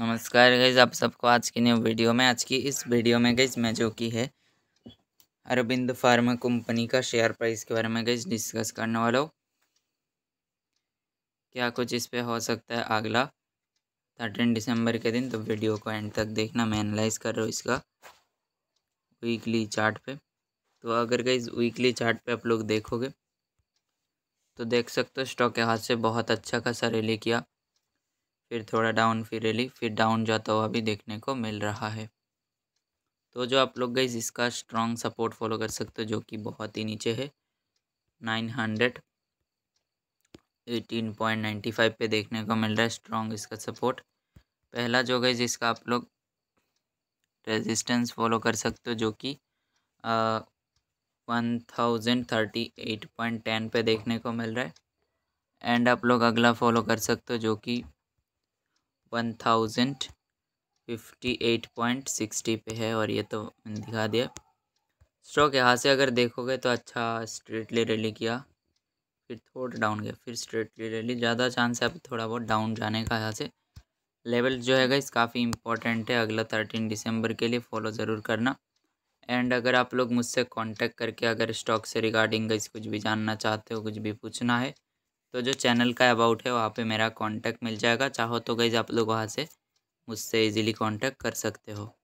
नमस्कार गईज आप सबको आज की न्यू वीडियो में आज की इस वीडियो में गईज मैं जो की है अरबिंद फार्मा कंपनी का शेयर प्राइस के बारे में गईज डिस्कस करने वाला हूँ क्या कुछ इस पर हो सकता है अगला थर्टीन दिसंबर के दिन तो वीडियो को एंड तक देखना मैं एनालाइज कर रहा हूँ इसका वीकली चार्ट पे तो अगर गईज वीकली चार्ट पे आप लोग देखोगे तो देख सकते हो स्टॉक के हाथ से बहुत अच्छा खासा रैली किया फिर थोड़ा डाउन फिर रैली फिर डाउन जाता हुआ भी देखने को मिल रहा है तो जो आप लोग गई इसका स्ट्रॉन्ग सपोर्ट फॉलो कर सकते हो जो कि बहुत ही नीचे है nine hundred eighteen point ninety five पे देखने को मिल रहा है स्ट्रॉन्ग इसका सपोर्ट पहला जो गई जिसका आप लोग रेजिस्टेंस फॉलो कर सकते हो जो कि one thousand thirty eight point ten पे देखने को मिल रहा है एंड आप लोग अगला फॉलो कर सकते हो जो कि one thousand fifty eight point sixty पे है और ये तो दिखा दिया स्ट्रोक यहाँ से अगर देखोगे तो अच्छा स्ट्रेटली रैली किया फिर थोड़ा डाउन गया फिर स्ट्रेटली रैली ज़्यादा चांस है अब थोड़ा बहुत डाउन जाने का यहाँ से लेवल जो है इस काफ़ी इंपॉर्टेंट है अगला थर्टीन दिसंबर के लिए फॉलो ज़रूर करना एंड अगर आप लोग मुझसे कांटेक्ट करके अगर स्टॉक से रिगार्डिंग गाइस कुछ भी जानना चाहते हो कुछ भी पूछना है तो जो चैनल का अबाउट है वहाँ पे मेरा कांटेक्ट मिल जाएगा चाहो तो गई आप लोग वहाँ से मुझसे इजीली कांटेक्ट कर सकते हो